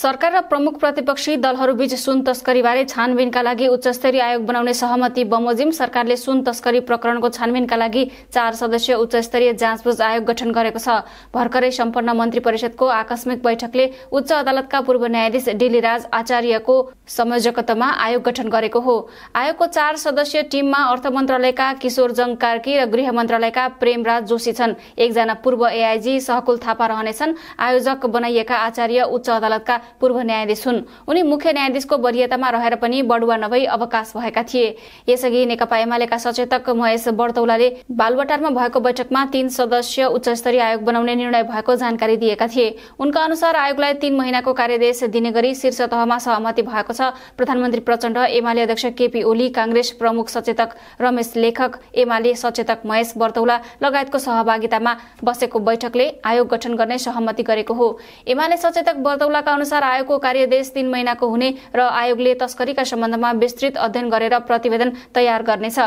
सरकार र प्रमुख प्रतिपक्षी दलहरूबीच सुन तस्करीबारे छानबिनका लागि उच्चस्तरीय आयोग बनाउने सहमति बमोजिम सरकारले सुन तस्करी प्रकरणको छानबिनका लागि चार सदस्यीय उच्चस्तरीय जाँचबुझ आयोग गठन गरेको छ भर्खरै सम्पन्न मन्त्री परिषदको आकस्मिक बैठकले उच्च अदालतका पूर्व न्यायाधीश राज आचार्यको संयोजकतामा आयोग गठन गरेको हो आयोगको चार सदस्यीय टिममा अर्थ मन्त्रालयका किशोर जङ कार्की र गृह मन्त्रालयका प्रेमराज जोशी छन् एकजना पूर्व एआइजी सहकुल थापा रहनेछन् आयोजक बनाइएका आचार्य उच्च अदालतका पूर्व न्यायाधीश हुन् उनी मुख्य न्यायाधीशको वरियतामा रहेर पनि बढुवा नभई अवकाश भएका थिए यसअघि नेकपा एमालेका सचेतक महेश बर्तौलाले बालवटारमा भएको बैठकमा तीन सदस्य उच्चस्तरीय आयोग बनाउने निर्णय भएको जानकारी दिएका थिए उनका अनुसार आयोगलाई तीन महिनाको कार्यदेश दिने गरी शीर्ष तहमा सहमति भएको छ प्रधानमन्त्री प्रचण्ड एमाले अध्यक्ष केपी ओली काङ्ग्रेस प्रमुख सचेतक रमेश लेखक एमाले सचेतक महेश बर्तौला लगायतको सहभागितामा बसेको बैठकले आयोग गठन गर्ने सहमति गरेको हो एमाले सचेतक बर्तौलाका अनुसार अनुसार आयोगको कार्यदेश तीन महिनाको हुने र आयोगले तस्करीका सम्बन्धमा विस्तृत अध्ययन गरेर प्रतिवेदन तयार गर्नेछ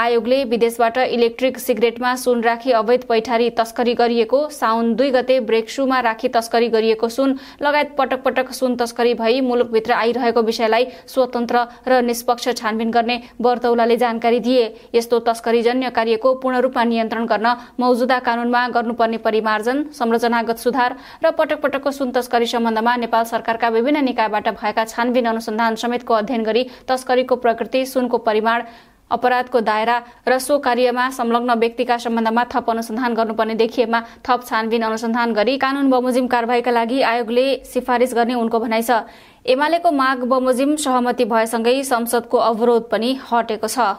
आयोगले विदेशबाट इलेक्ट्रिक सिगरेटमा सुन राखी अवैध पैठारी तस्करी गरिएको साउन दुई गते ब्रेकसुमा राखी तस्करी गरिएको सुन लगायत पटक पटक सुन तस्करी भई मुलुकभित्र आइरहेको विषयलाई स्वतन्त्र र निष्पक्ष छानबिन गर्ने बर्तौलाले जानकारी दिए यस्तो तस्करीजन्य कार्यको पूर्ण रूपमा नियन्त्रण गर्न मौजूदा कानूनमा गर्नुपर्ने परिमार्जन संरचनागत सुधार र पटक पटकको सुन तस्करी सम्बन्धमा नेपाल सरकारका विभिन्न निकायबाट भएका छानबिन अनुसन्धान समेतको अध्ययन गरी तस्करीको प्रकृति सुनको परिमाण अपराधको दायरा र सो कार्यमा संलग्न व्यक्तिका सम्बन्धमा थप अनुसन्धान गर्नुपर्ने देखिएमा थप छानबिन अनुसन्धान गरी कानून बमोजिम कार्यवाहीका लागि आयोगले सिफारिस गर्ने उनको भनाइ छ एमालेको माग बमोजिम सहमति भएसँगै संसदको अवरोध पनि हटेको छ